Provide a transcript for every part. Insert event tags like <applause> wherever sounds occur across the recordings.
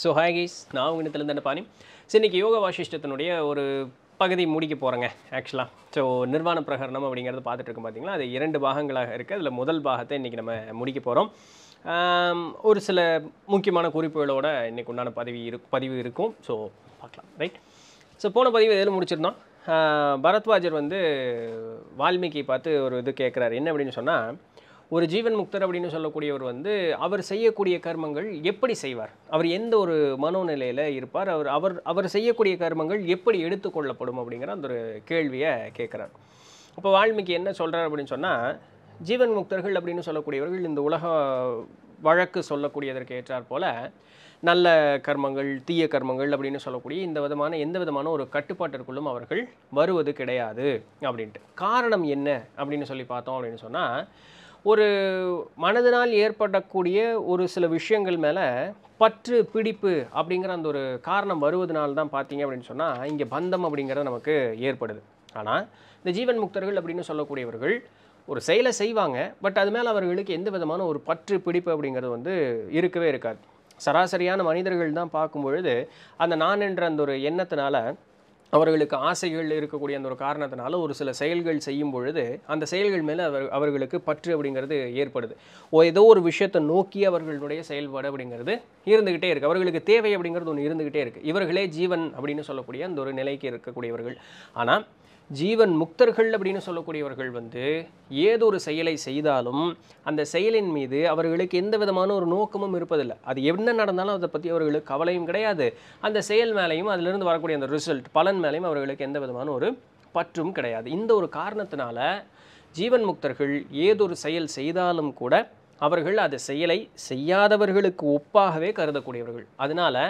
so hi guys நான் உங்கள் திலந்தன பாணி ஸோ இன்றைக்கி யோகா வாசிஷ்டத்தினுடைய ஒரு பகுதி முடிக்க போகிறேங்க ஆக்சுவலாக ஸோ நிர்வாண பிரகரணம் அப்படிங்கிறத பார்த்துட்டு இருக்கோம் பார்த்தீங்களா அது இரண்டு பாகங்களாக இருக்குது அதில் முதல் பாகத்தை இன்றைக்கி நம்ம முடிக்க போகிறோம் ஒரு சில முக்கியமான குறிப்புகளோட இன்றைக்கு உண்டான பதவி இரு பதிவு இருக்கும் ஸோ பார்க்கலாம் ரைட் ஸோ போன பதிவு எதில் முடிச்சிருந்தோம் பரத்வாஜர் வந்து வால்மீகி பார்த்து ஒரு இது கேட்குறாரு என்ன அப்படின்னு சொன்னால் ஒரு ஜீவன் முக்தர் அப்படின்னு சொல்லக்கூடியவர் வந்து அவர் செய்யக்கூடிய கர்மங்கள் எப்படி செய்வார் அவர் எந்த ஒரு மனோநிலையில் இருப்பார் அவர் அவர் அவர் செய்யக்கூடிய கர்மங்கள் எப்படி எடுத்துக்கொள்ளப்படும் அப்படிங்கிற அந்த ஒரு கேள்வியை கேட்குறார் அப்போ வால்மீகி என்ன சொல்கிறார் அப்படின்னு சொன்னால் ஜீவன் முக்தர்கள் அப்படின்னு சொல்லக்கூடியவர்கள் இந்த உலக வழக்கு சொல்லக்கூடியதற்கு ஏற்றார் போல் நல்ல கர்மங்கள் தீய கர்மங்கள் அப்படின்னு சொல்லக்கூடிய இந்த விதமான எந்த விதமான ஒரு கட்டுப்பாட்டிற்குள்ளும் அவர்கள் வருவது கிடையாது அப்படின்ட்டு காரணம் என்ன அப்படின்னு சொல்லி பார்த்தோம் அப்படின்னு சொன்னால் ஒரு மனதினால் ஏற்படக்கூடிய ஒரு சில விஷயங்கள் மேலே பற்று பிடிப்பு அப்படிங்கிற அந்த ஒரு காரணம் வருவதனால தான் பார்த்தீங்க அப்படின்னு சொன்னால் இங்கே பந்தம் அப்படிங்கிறது நமக்கு ஏற்படுது ஆனால் இந்த ஜீவன் முக்தர்கள் அப்படின்னு சொல்லக்கூடியவர்கள் ஒரு செயலை செய்வாங்க பட் அது மேலே அவர்களுக்கு எந்த விதமான ஒரு பற்று பிடிப்பு அப்படிங்கிறது வந்து இருக்கவே இருக்காது சராசரியான மனிதர்கள் தான் பார்க்கும்பொழுது அந்த நான் என்ற அந்த ஒரு எண்ணத்தினால அவர்களுக்கு ஆசைகள் இருக்கக்கூடிய அந்த ஒரு காரணத்தினால ஒரு சில செயல்கள் செய்யும் பொழுது அந்த செயல்கள் மேலே அவர் அவர்களுக்கு பற்று அப்படிங்கிறது ஏற்படுது ஓ ஏதோ ஒரு விஷயத்தை நோக்கி அவர்களுடைய செயல்பாடு அப்படிங்கிறது இருந்துக்கிட்டே இருக்குது அவர்களுக்கு தேவை அப்படிங்கிறது ஒன்று இருந்துக்கிட்டே இருக்குது இவர்களே ஜீவன் அப்படின்னு சொல்லக்கூடிய அந்த ஒரு நிலைக்கு இருக்கக்கூடியவர்கள் ஆனால் ஜீவன் முக்தர்கள் அப்படின்னு சொல்லக்கூடியவர்கள் வந்து ஏதோ ஒரு செயலை செய்தாலும் அந்த செயலின் மீது அவர்களுக்கு எந்த விதமான ஒரு நோக்கமும் இருப்பதில்லை அது என்ன நடந்தாலும் அதை பற்றி அவர்களுக்கு கவலையும் கிடையாது அந்த செயல் மேலேயும் அதிலிருந்து வரக்கூடிய அந்த ரிசல்ட் பலன் மேலேயும் அவர்களுக்கு எந்த விதமான ஒரு பற்றும் கிடையாது இந்த ஒரு காரணத்தினால ஜீவன் முக்தர்கள் ஏதொரு செயல் செய்தாலும் கூட அவர்கள் அது செயலை செய்யாதவர்களுக்கு ஒப்பாகவே கருதக்கூடியவர்கள் அதனால்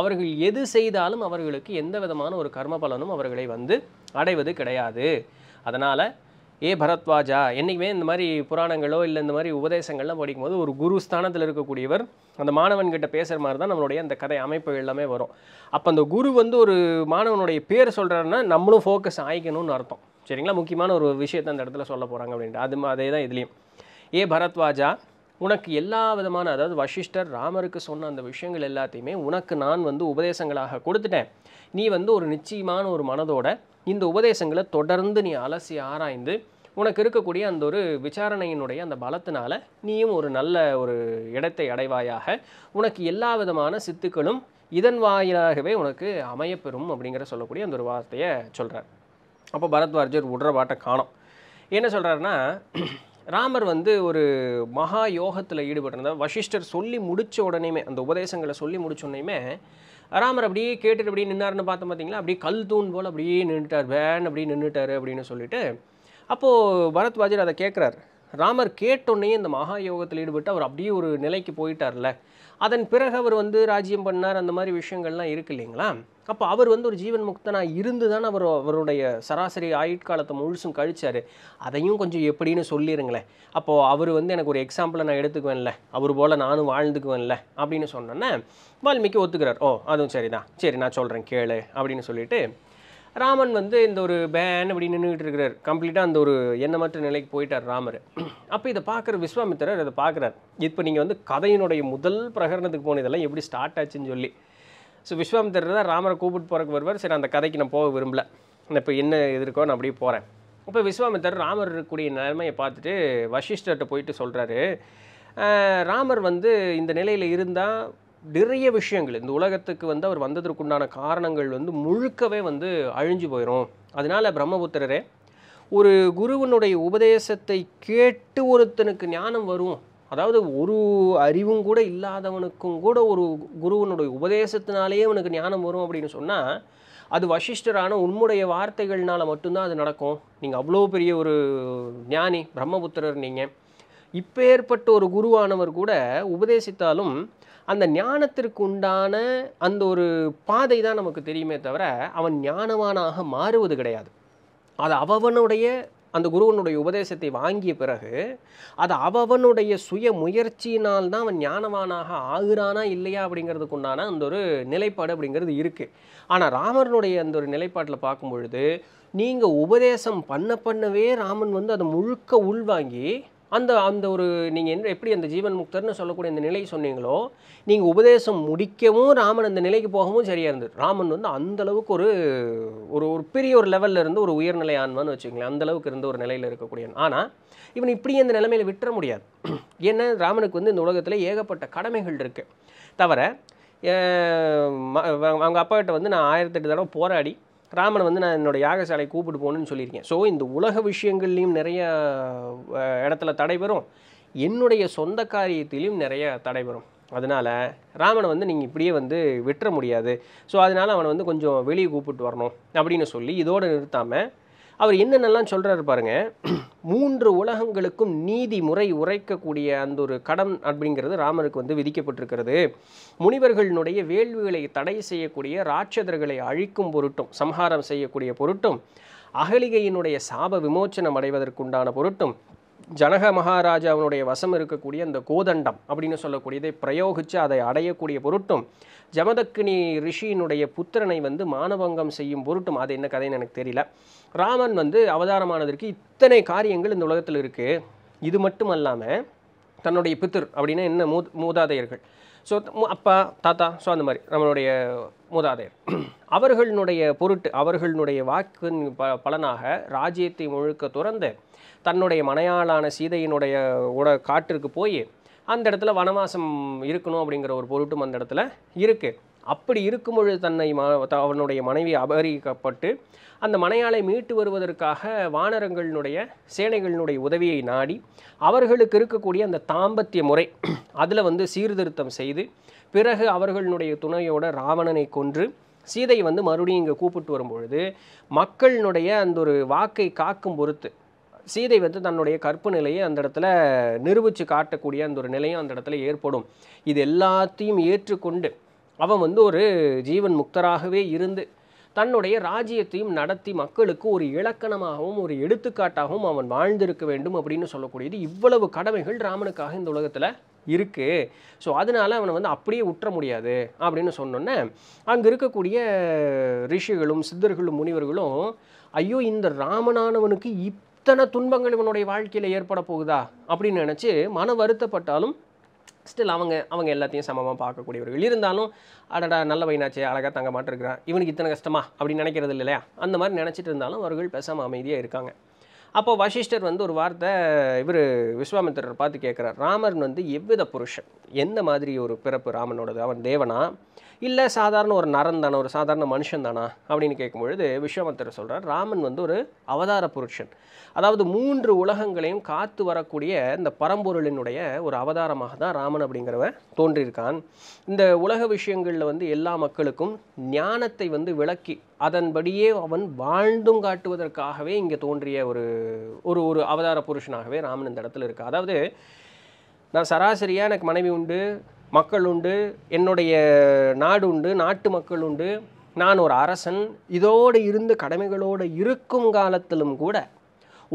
அவர்கள் எது செய்தாலும் அவர்களுக்கு எந்த விதமான ஒரு கர்ம பலனும் அவர்களை வந்து அடைவது கிடையாது அதனால் ஏ பரத்வாஜா என்றைக்குமே இந்த மாதிரி புராணங்களோ இல்லை இந்த மாதிரி உபதேசங்கள்லாம் படிக்கும்போது ஒரு குரு ஸ்தானத்தில் இருக்கக்கூடியவர் அந்த மாணவன்கிட்ட பேசுகிற மாதிரி தான் நம்மளுடைய அந்த கதை அமைப்பு எல்லாமே வரும் அப்போ அந்த குரு வந்து ஒரு மாணவனுடைய பேர் சொல்கிறாருன்னா நம்மளும் ஃபோக்கஸ் ஆகிக்கணும்னு அர்த்தம் சரிங்களா முக்கியமான ஒரு விஷயத்தை அந்த இடத்துல சொல்ல போகிறாங்க அப்படின்ட்டு அது அதே தான் இதுலேயும் ஏ பரத்வாஜா உனக்கு எல்லா விதமான அதாவது வசிஷ்டர் ராமருக்கு சொன்ன அந்த விஷயங்கள் எல்லாத்தையுமே உனக்கு நான் வந்து உபதேசங்களாக கொடுத்துட்டேன் நீ வந்து ஒரு நிச்சயமான ஒரு மனதோட இந்த உபதேசங்களை தொடர்ந்து நீ அலசி ஆராய்ந்து உனக்கு இருக்கக்கூடிய அந்த ஒரு விசாரணையினுடைய அந்த பலத்தினால நீயும் ஒரு நல்ல ஒரு இடத்தை அடைவாயாக உனக்கு எல்லா விதமான சித்துக்களும் இதன் வாயிலாகவே உனக்கு அமையப்பெறும் அப்படிங்கிற சொல்லக்கூடிய அந்த ஒரு வார்த்தையை சொல்கிறார் அப்போ உடற உடறபாட்டை காணும் என்ன சொல்கிறாருன்னா ராமர் வந்து ஒரு மகா யோகத்தில் ஈடுபட்டிருந்தார் வசிஷ்டர் சொல்லி முடித்த உடனேமே அந்த உபதேசங்களை சொல்லி முடிச்ச உடனேயுமே ராமர் அப்படியே கேட்டுட்டு அப்படியே நின்னார்னு பார்த்தோம் பார்த்தீங்களா அப்படியே கல் தூண் போல் அப்படியே நின்றுட்டார் வேன் அப்படியே நின்றுட்டார் அப்படின்னு சொல்லிட்டு அப்போது பரத்வாஜர் அதை கேட்குறாரு ராமர் கேட்டோன்னே இந்த மகா யோகத்தில் ஈடுபட்டு அவர் அப்படியே ஒரு நிலைக்கு போயிட்டார்ல அதன் பிறகு அவர் வந்து ராஜ்யம் பண்ணார் அந்த மாதிரி விஷயங்கள்லாம் இருக்கு இல்லைங்களா அப்போ அவர் வந்து ஒரு ஜீவன் முக்தனாக இருந்து தான் அவர் அவருடைய சராசரி ஆயுட்காலத்தை முழுசும் கழிச்சார் அதையும் கொஞ்சம் எப்படின்னு சொல்லிடுங்களேன் அப்போது அவர் வந்து எனக்கு ஒரு எக்ஸாம்பிளை நான் எடுத்துக்குவேன்ல அவர் போல் நானும் வாழ்ந்துக்குவேன்ல அப்படின்னு சொன்னோன்னே வால்மீகி ஒத்துக்கிறார் ஓ அதுவும் சரிதான் சரி நான் சொல்கிறேன் கேளு அப்படின்னு சொல்லிட்டு ராமன் வந்து இந்த ஒரு பேன் அப்படி நின்றுக்கிட்டு இருக்கிறார் கம்ப்ளீட்டாக அந்த ஒரு எண்ணமற்ற நிலைக்கு போயிட்டார் ராமர் அப்போ இதை பார்க்குற விஸ்வாமித்திரர் இதை பார்க்குறார் இப்போ நீங்கள் வந்து கதையினுடைய முதல் பிரகரணத்துக்கு போனதெல்லாம் எப்படி ஸ்டார்ட் ஆச்சுன்னு சொல்லி ஸோ விஸ்வாமித்திரர் தான் ராமரை கூப்பிட்டு போகிறக்கு வருவார் சரி அந்த கதைக்கு நான் போக விரும்பல நான் இப்போ என்ன எதிர்க்கோ நான் அப்படியே போகிறேன் இப்போ விஸ்வாமித்தர் ராமர் இருக்கக்கூடிய நிலைமையை பார்த்துட்டு வசிஷ்டர்கிட்ட போயிட்டு சொல்கிறாரு ராமர் வந்து இந்த நிலையில் இருந்தால் நிறைய விஷயங்கள் இந்த உலகத்துக்கு வந்து அவர் வந்ததற்குண்டான காரணங்கள் வந்து முழுக்கவே வந்து அழிஞ்சு போயிடும் அதனால் பிரம்மபுத்திரரே ஒரு குருவனுடைய உபதேசத்தை கேட்டு ஒருத்தனுக்கு ஞானம் வரும் அதாவது ஒரு அறிவும் கூட இல்லாதவனுக்கும் கூட ஒரு குருவனுடைய உபதேசத்தினாலேயே அவனுக்கு ஞானம் வரும் அப்படின்னு சொன்னால் அது வசிஷ்டரான உண்முடைய வார்த்தைகள்னால் மட்டும்தான் அது நடக்கும் நீங்கள் அவ்வளோ பெரிய ஒரு ஞானி பிரம்மபுத்திரர் நீங்கள் இப்பேற்பட்ட ஒரு குருவானவர் கூட உபதேசித்தாலும் அந்த ஞானத்திற்கு உண்டான அந்த ஒரு பாதை தான் நமக்கு தெரியுமே தவிர அவன் ஞானவானாக மாறுவது கிடையாது அது அவனுடைய அந்த குருவனுடைய உபதேசத்தை வாங்கிய பிறகு அது அவனுடைய சுய முயற்சியினால் தான் அவன் ஞானவானாக ஆகுறானா இல்லையா அப்படிங்கிறதுக்கு உண்டான அந்த ஒரு நிலைப்பாடு அப்படிங்கிறது இருக்குது ஆனால் ராமனுடைய அந்த ஒரு நிலைப்பாட்டில் பார்க்கும் பொழுது நீங்கள் உபதேசம் பண்ண பண்ணவே ராமன் வந்து அதை முழுக்க உள்வாங்கி அந்த அந்த ஒரு நீங்கள் என்ன எப்படி அந்த ஜீவன் முக்தர்னு சொல்லக்கூடிய இந்த நிலையை சொன்னீங்களோ நீங்கள் உபதேசம் முடிக்கவும் ராமன் அந்த நிலைக்கு போகவும் சரியாக இருந்தது ராமன் வந்து அந்தளவுக்கு ஒரு ஒரு ஒரு பெரிய ஒரு லெவலில் இருந்து ஒரு உயர்நிலை ஆன்மான்னு வச்சுக்கங்களேன் அந்தளவுக்கு இருந்த ஒரு நிலையில் இருக்கக்கூடிய ஆனால் இவன் இப்படி இந்த நிலைமையில் விட்டுற முடியாது <clears throat> ஏன்னா ராமனுக்கு வந்து இந்த உலகத்தில் ஏகப்பட்ட கடமைகள் இருக்குது தவிர அவங்க அப்பாக்கிட்ட வந்து நான் ஆயிரத்தெட்டு தடவை போராடி ராமனை வந்து நான் என்னோடய யாகசாலையை கூப்பிட்டு போகணுன்னு சொல்லியிருக்கேன் ஸோ இந்த உலக விஷயங்கள்லேயும் நிறைய இடத்துல தடை வரும் என்னுடைய சொந்த காரியத்திலையும் நிறைய தடை வரும் அதனால் ராமனை வந்து நீங்கள் இப்படியே வந்து விட்டுற முடியாது ஸோ அதனால் அவனை வந்து கொஞ்சம் வெளியே கூப்பிட்டு வரணும் அப்படின்னு சொல்லி இதோடு நிறுத்தாமல் அவர் என்னென்னலாம் சொல்கிறாரு பாருங்க மூன்று உலகங்களுக்கும் நீதி முறை உரைக்கக்கூடிய அந்த ஒரு கடன் அப்படிங்கிறது ராமருக்கு வந்து விதிக்கப்பட்டிருக்கிறது முனிவர்களினுடைய வேள்விகளை தடை செய்யக்கூடிய ராட்சதர்களை அழிக்கும் பொருட்டும் சம்ஹாரம் செய்யக்கூடிய பொருட்டும் அகலிகையினுடைய சாப விமோச்சனம் அடைவதற்குண்டான பொருட்டும் ஜனக மகாராஜாவினுடைய வசம் இருக்கக்கூடிய அந்த கோதண்டம் அப்படின்னு சொல்லக்கூடியதை பிரயோகித்து அதை அடையக்கூடிய பொருட்டும் ஜமதக்கினி ரிஷியினுடைய புத்திரனை வந்து மானபங்கம் செய்யும் பொருட்டும் அது என்ன கதைன்னு எனக்கு தெரியல ராமன் வந்து அவதாரமானதற்கு இத்தனை காரியங்கள் இந்த உலகத்தில் இருக்குது இது மட்டும் அல்லாமல் தன்னுடைய பித்தர் அப்படின்னா என்ன மூ மூதாதையர்கள் ஸோ அப்பா தாத்தா ஸோ அந்த மாதிரி நம்மளுடைய மூதாதையர் அவர்களுடைய பொருட்டு அவர்களுடைய வாக்கின் ப பலனாக ராஜ்யத்தை முழுக்க துறந்து தன்னுடைய மனையாளான சீதையினுடைய உட காட்டிற்கு போய் அந்த இடத்துல வனவாசம் இருக்கணும் அப்படிங்கிற ஒரு பொருட்டும் அந்த இடத்துல இருக்குது அப்படி இருக்கும் பொழுது தன்னை அவனுடைய மனைவி அபகரிக்கப்பட்டு அந்த மனையாளை மீட்டு வருவதற்காக வானரங்களினுடைய சேனைகளினுடைய உதவியை நாடி அவர்களுக்கு இருக்கக்கூடிய அந்த தாம்பத்திய முறை <clears throat> அதில் வந்து சீர்திருத்தம் செய்து பிறகு அவர்களினுடைய துணையோட ராவணனை கொன்று சீதை வந்து மறுபடியும் இங்கே கூப்பிட்டு வரும்பொழுது மக்களினுடைய அந்த ஒரு வாக்கை காக்கும் பொறுத்து சீதை வந்து தன்னுடைய கற்பு நிலையை அந்த இடத்துல நிரூபித்து காட்டக்கூடிய அந்த ஒரு நிலையும் அந்த இடத்துல ஏற்படும் இது எல்லாத்தையும் ஏற்றுக்கொண்டு அவன் வந்து ஒரு ஜீவன் முக்தராகவே இருந்து தன்னுடைய ராஜ்யத்தையும் நடத்தி மக்களுக்கு ஒரு இலக்கணமாகவும் ஒரு எடுத்துக்காட்டாகவும் அவன் வாழ்ந்திருக்க வேண்டும் அப்படின்னு சொல்லக்கூடியது இவ்வளவு கடமைகள் ராமனுக்காக இந்த உலகத்தில் இருக்குது ஸோ அதனால் அவனை வந்து அப்படியே உற்ற முடியாது அப்படின்னு சொன்னோன்னே அங்கே இருக்கக்கூடிய ரிஷிகளும் சித்தர்களும் முனிவர்களும் ஐயோ இந்த ராமனானவனுக்கு இத்தனை துன்பங்கள் இவனுடைய வாழ்க்கையில் ஏற்பட போகுதா அப்படின்னு நினச்சி மன வருத்தப்பட்டாலும் ஸ்டில் அவங்க அவங்க எல்லாத்தையும் சமமாக பார்க்கக்கூடியவர்கள் இருந்தாலும் அடடா நல்ல பையனாச்சே அழகாக தங்க மாட்டிருக்கிறான் இவனுக்கு இத்தனை கஷ்டமா அப்படின்னு நினைக்கிறது இல்லையா அந்த மாதிரி நினச்சிட்டு இருந்தாலும் அவர்கள் பேசாமல் அமைதியாக இருக்காங்க அப்போ வசிஷ்டர் வந்து ஒரு வார்த்தை இவர் விஸ்வாமித்திரர் பார்த்து கேட்குறார் ராமன் வந்து எவ்வித புருஷன் எந்த மாதிரி ஒரு பிறப்பு ராமனோடது அவன் தேவனா இல்லை சாதாரண ஒரு நரன் தானே ஒரு சாதாரண மனுஷன் தானா அப்படின்னு கேட்கும்பொழுது விஸ்வமத்தர் சொல்கிறார் ராமன் வந்து ஒரு அவதார புருஷன் அதாவது மூன்று உலகங்களையும் காத்து வரக்கூடிய இந்த பரம்பொருளினுடைய ஒரு அவதாரமாக தான் ராமன் அப்படிங்கிறவ தோன்றியிருக்கான் இந்த உலக விஷயங்களில் வந்து எல்லா மக்களுக்கும் ஞானத்தை வந்து விளக்கி அதன்படியே அவன் வாழ்ந்தும் காட்டுவதற்காகவே இங்கே தோன்றிய ஒரு ஒரு ஒரு அவதார புருஷனாகவே ராமன் இந்த இடத்துல இருக்குது அதாவது நான் சராசரியாக எனக்கு மனைவி உண்டு மக்கள் உண்டு என்னுடைய நாடு உண்டு நாட்டு மக்கள் உண்டு நான் ஒரு அரசன் இதோடு இருந்து கடமைகளோடு இருக்கும் காலத்திலும் கூட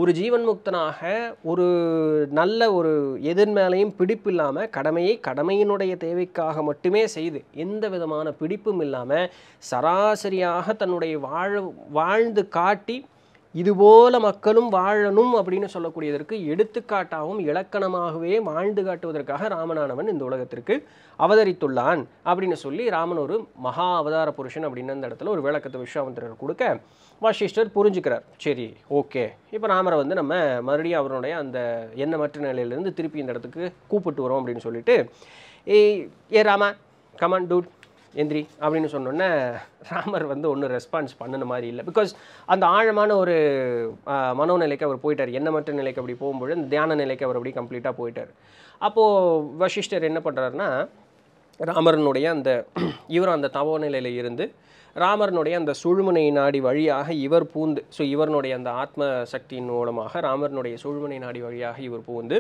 ஒரு ஜீவன் முக்தனாக ஒரு நல்ல ஒரு எதிர் மேலேயும் பிடிப்பு இல்லாமல் கடமையை கடமையினுடைய தேவைக்காக மட்டுமே செய்து எந்த விதமான பிடிப்பும் இல்லாமல் சராசரியாக தன்னுடைய வாழ் வாழ்ந்து காட்டி இதுபோல மக்களும் வாழணும் அப்படின்னு சொல்லக்கூடியதற்கு எடுத்துக்காட்டாகவும் இலக்கணமாகவே வாழ்ந்து காட்டுவதற்காக ராமனானவன் இந்த உலகத்திற்கு அவதரித்துள்ளான் அப்படின்னு சொல்லி ராமன் ஒரு மகா அவதார புருஷன் அப்படின்னு அந்த இடத்துல ஒரு விளக்கத்தை விஸ்வாமந்திரர் கொடுக்க வாசிஷ்டர் புரிஞ்சுக்கிறார் சரி ஓகே இப்போ ராமரை வந்து நம்ம மறுபடியும் அவருடைய அந்த எண்ணமற்ற நிலையிலேருந்து திருப்பி இந்த இடத்துக்கு கூப்பிட்டு வரோம் அப்படின்னு சொல்லிட்டு ஏ ராமா கமான் டூட் எந்திரி அப்படின்னு சொன்னோன்னே ராமர் வந்து ஒன்றும் ரெஸ்பான்ஸ் பண்ணின மாதிரி இல்லை பிகாஸ் அந்த ஆழமான ஒரு மனோநிலைக்கு அவர் போயிட்டார் எண்ணமற்ற நிலைக்கு அப்படி போகும்போது அந்த தியான நிலைக்கு அவர் அப்படி கம்ப்ளீட்டாக போயிட்டார் அப்போது வசிஷ்டர் என்ன பண்ணுறாருன்னா ராமரனுடைய அந்த இவரும் அந்த தவோ நிலையில் இருந்து ராமர்னுடைய அந்த சுழுமனை நாடி வழியாக இவர் பூந்து ஸோ இவருடைய அந்த ஆத்ம சக்தியின் மூலமாக ராமர்னுடைய சுழுமனை நாடி வழியாக இவர் பூந்து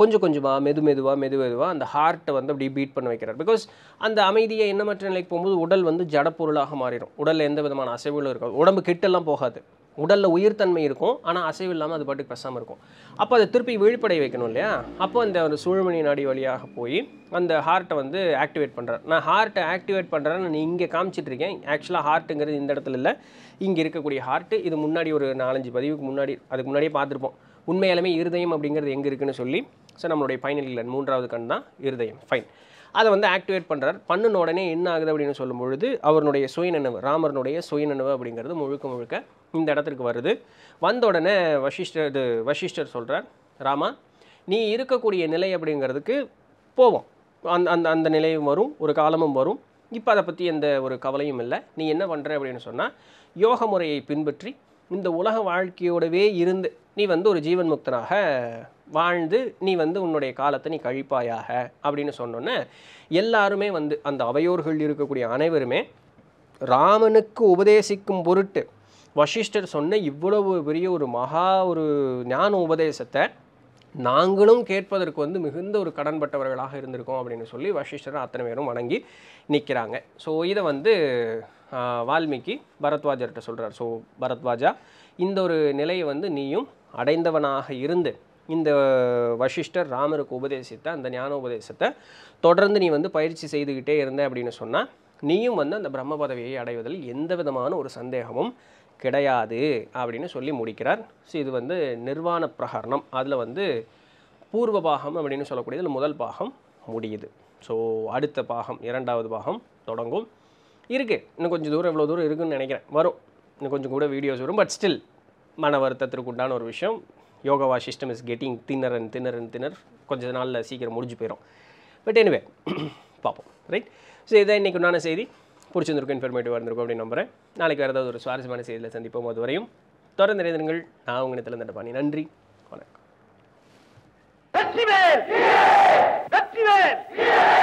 கொஞ்சம் கொஞ்சமாக மெது மெதுவாக மெது மெதுவாக அந்த ஹார்ட்டை வந்து அப்படி பீட் பண்ண வைக்கிறார் பிகாஸ் அந்த அமைதியை மற்ற நிலைக்கு போகும்போது உடல் வந்து ஜடப்பொருளாக மாறிடும் உடலில் எந்த விதமான அசைவுகளும் இருக்காது உடம்பு கிட்டெல்லாம் போகாது உடலில் உயிர்த்தன்மை இருக்கும் ஆனால் அசைவு இல்லாமல் அது பாட்டுக்கு பெசாமல் இருக்கும் அப்போ அதை திருப்பி விழிப்படை வைக்கணும் இல்லையா அப்போ அந்த ஒரு சூழ்மணி நாடி வழியாக போய் அந்த ஹார்ட்டை வந்து ஆக்டிவேட் பண்ணுறேன் நான் ஹார்ட்டை ஆக்டிவேட் பண்ணுறேன்னு நான் இங்கே காமிச்சிட்ருக்கேன் ஆக்சுவலாக ஹார்ட்டுங்கிறது இந்த இடத்துல இல்லை இங்கே இருக்கக்கூடிய ஹார்ட்டு இது முன்னாடி ஒரு நாலஞ்சு பதிவுக்கு முன்னாடி அதுக்கு முன்னாடியே பார்த்துருப்போம் உண்மையாலுமே இருதயம் அப்படிங்கிறது எங்கே இருக்குன்னு சொல்லி ஸோ நம்மளுடைய ஃபைனல் இல்லை மூன்றாவது கண் தான் இருதயம் ஃபைன் அதை வந்து ஆக்டிவேட் பண்ணுறார் பண்ணுன உடனே என்ன ஆகுது அப்படின்னு சொல்லும்பொழுது அவருடைய சுயநனவு ராமரனுடைய சுயநனவு அப்படிங்கிறது முழுக்க முழுக்க இந்த இடத்திற்கு வருது வந்த உடனே வசிஷ்டர் இது வசிஷ்டர் சொல்கிறார் ராமா நீ இருக்கக்கூடிய நிலை அப்படிங்கிறதுக்கு போவோம் அந் அந்த அந்த நிலையும் வரும் ஒரு காலமும் வரும் இப்போ அதை பற்றி எந்த ஒரு கவலையும் இல்லை நீ என்ன பண்ணுற அப்படின்னு சொன்னால் யோக முறையை பின்பற்றி இந்த உலக வாழ்க்கையோடவே இருந்து நீ வந்து ஒரு ஜீவன் முக்தனாக வாழ்ந்து நீ வந்து உன்னுடைய காலத்தை நீ கழிப்பாயாக அப்படின்னு சொன்னோன்னே எல்லாருமே வந்து அந்த அவையோர்கள் இருக்கக்கூடிய அனைவருமே ராமனுக்கு உபதேசிக்கும் பொருட்டு வசிஷ்டர் சொன்ன இவ்வளவு பெரிய ஒரு மகா ஒரு ஞான உபதேசத்தை நாங்களும் கேட்பதற்கு வந்து மிகுந்த ஒரு கடன்பட்டவர்களாக இருந்திருக்கோம் அப்படின்னு சொல்லி வசிஷ்டர் அத்தனை பேரும் வணங்கி நிற்கிறாங்க ஸோ இதை வந்து வால்மீகி பரத்வாஜர்கிட்ட சொல்கிறார் ஸோ பரத்வாஜா இந்த ஒரு நிலையை வந்து நீயும் அடைந்தவனாக இருந்து இந்த வசிஷ்டர் ராமருக்கு உபதேசித்த அந்த ஞான உபதேசத்தை தொடர்ந்து நீ வந்து பயிற்சி செய்துக்கிட்டே இருந்த அப்படின்னு சொன்னால் நீயும் வந்து அந்த பிரம்ம பதவியை அடைவதில் எந்த விதமான ஒரு சந்தேகமும் கிடையாது அப்படின்னு சொல்லி முடிக்கிறார் ஸோ இது வந்து நிர்வாண பிரகரணம் அதில் வந்து பூர்வ பாகம் அப்படின்னு சொல்லக்கூடியதில் முதல் பாகம் முடியுது ஸோ அடுத்த பாகம் இரண்டாவது பாகம் தொடங்கும் இருக்குது இன்னும் கொஞ்சம் தூரம் இவ்வளோ தூரம் இருக்குதுன்னு நினைக்கிறேன் வரும் இன்னும் கொஞ்சம் கூட வீடியோஸ் வரும் பட் ஸ்டில் மன வருத்தத்திற்கு உண்டான ஒரு விஷயம் யோகாவா system is getting thinner and thinner and thinner கொஞ்ச நாளில் சீக்கிரம் முடிஞ்சு போயிடும் பட் எனிவே பார்ப்போம் ரைட் ஸோ இதான் இன்றைக்கி உண்டான செய்தி பிடிச்சிருந்திருக்கும் இன்ஃபர்மேட்டிவாக இருந்திருக்கும் அப்படின்னு நம்புகிறேன் நாளைக்கு வேறு ஏதாவது ஒரு சுவாரஸ்யமான செய்தியில் சந்திப்போம் அது வரையும் தொடர்ந்து நிறைந்திருங்கள் நான் இடத்துல இருந்த பண்ணி நன்றி வணக்கம் வெற்றி வெற்றி